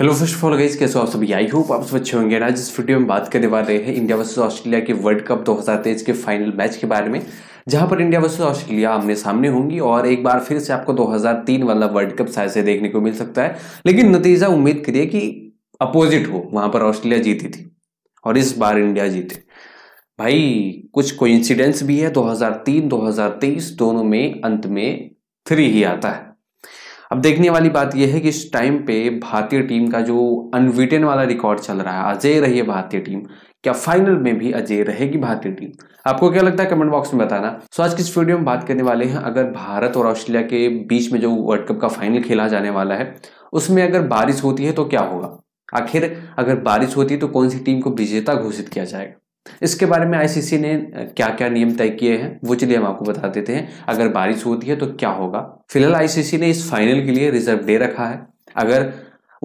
hello first of all guys कैसे हो आप सभी आई होप आप सब अच्छे होंगे आज इस वीडियो में बात करने वाले हैं इंडिया वर्सेस ऑस्ट्रेलिया के वर्ल्ड कप 2023 के फाइनल मैच के बारे में जहां पर इंडिया वर्सेस ऑस्ट्रेलिया आमने सामने होंगी और एक बार फिर से आपको 2003 वाला वर्ल्ड कप शायद से देखने को मिल सकता है लेकिन नतीजा उम्मीद करिए कि अपोजिट हो वहां पर ऑस्ट्रेलिया जीती थी और इस बार इंडिया जीते भाई कुछ कोइंसिडेंस भी है दो हजार दोनों में अंत में थ्री ही आता है अब देखने वाली बात यह है कि इस टाइम पे भारतीय टीम का जो अनविटेन वाला रिकॉर्ड चल रहा है अजय रही है भारतीय टीम क्या फाइनल में भी अजय रहेगी भारतीय टीम आपको क्या लगता है कमेंट बॉक्स में बताना सो आज की इस वीडियो में बात करने वाले हैं अगर भारत और ऑस्ट्रेलिया के बीच में जो वर्ल्ड कप का फाइनल खेला जाने वाला है उसमें अगर बारिश होती है तो क्या होगा आखिर अगर बारिश होती है तो कौन सी टीम को विजेता घोषित किया जाएगा इसके बारे में आईसीसी ने क्या क्या नियम तय किए हैं वो चलिए हम आपको बता देते हैं अगर बारिश होती है तो क्या होगा फिलहाल आईसीसी ने इस फाइनल के लिए रिजर्व डे रखा है अगर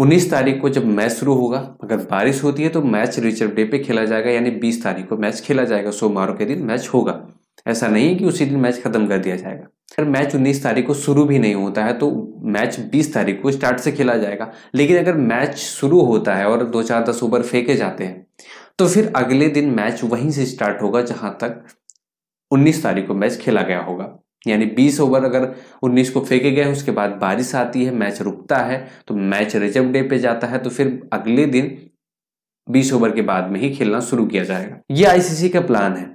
19 तारीख को जब मैच शुरू होगा अगर बारिश होती है तो मैच रिजर्व डे पे खेला जाएगा यानी 20 तारीख को मैच खेला जाएगा सोमवार के दिन मैच होगा ऐसा नहीं कि उसी दिन मैच खत्म कर दिया जाएगा अगर मैच 19 तारीख को शुरू भी नहीं होता है तो मैच 20 तारीख को स्टार्ट से खेला जाएगा लेकिन अगर मैच शुरू होता है और दो चार दस ओवर फेंके जाते हैं तो फिर अगले दिन मैच वहीं से स्टार्ट होगा जहां तक 19 तारीख को मैच खेला गया होगा यानी 20 ओवर अगर 19 को फेंके गए उसके बाद बारिश आती है मैच रुकता है तो मैच रिजर्व डे पे जाता है तो फिर अगले दिन 20 ओवर के बाद में ही खेलना शुरू किया जाएगा ये आईसीसी का प्लान है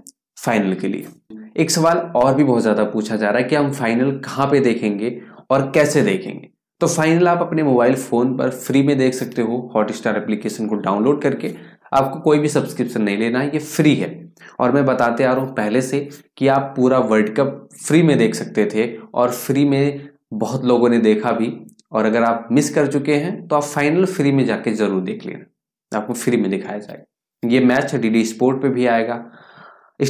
फाइनल के लिए एक सवाल और भी बहुत ज़्यादा पूछा जा रहा है कि हम फाइनल कहाँ पे देखेंगे और कैसे देखेंगे तो फाइनल आप अपने मोबाइल फ़ोन पर फ्री में देख सकते हो हॉटस्टार एप्लीकेशन को डाउनलोड करके आपको कोई भी सब्सक्रिप्शन नहीं लेना है ये फ्री है और मैं बताते आ रहा हूँ पहले से कि आप पूरा वर्ल्ड कप फ्री में देख सकते थे और फ्री में बहुत लोगों ने देखा भी और अगर आप मिस कर चुके हैं तो आप फाइनल फ्री में जाके ज़रूर देख लेना आपको फ्री में दिखाया जाएगा ये मैच डी डी स्पोर्ट पर भी आएगा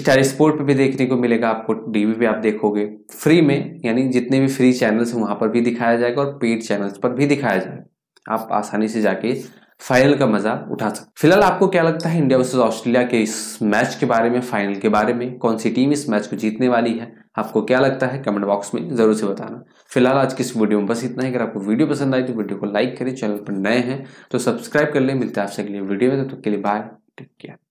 स्टार स्पोर्ट पे भी देखने को मिलेगा आपको टीवी पे आप देखोगे फ्री में यानी जितने भी फ्री चैनल्स हैं वहाँ पर भी दिखाया जाएगा और पेड चैनल्स पर भी दिखाया जाएगा आप आसानी से जाके फाइनल का मजा उठा सकते फिलहाल आपको क्या लगता है इंडिया वर्सेज ऑस्ट्रेलिया के इस मैच के बारे में फाइनल के बारे में कौन सी टीम इस मैच को जीतने वाली है आपको क्या लगता है कमेंट बॉक्स में जरूर से बताना फिलहाल आज की इस वीडियो में बस इतना ही अगर आपको वीडियो पसंद आई तो वीडियो को लाइक करें चैनल पर नए हैं तो सब्सक्राइब कर लें मिलते हैं आपसे अगले वीडियो में तो के लिए बाय टेक केयर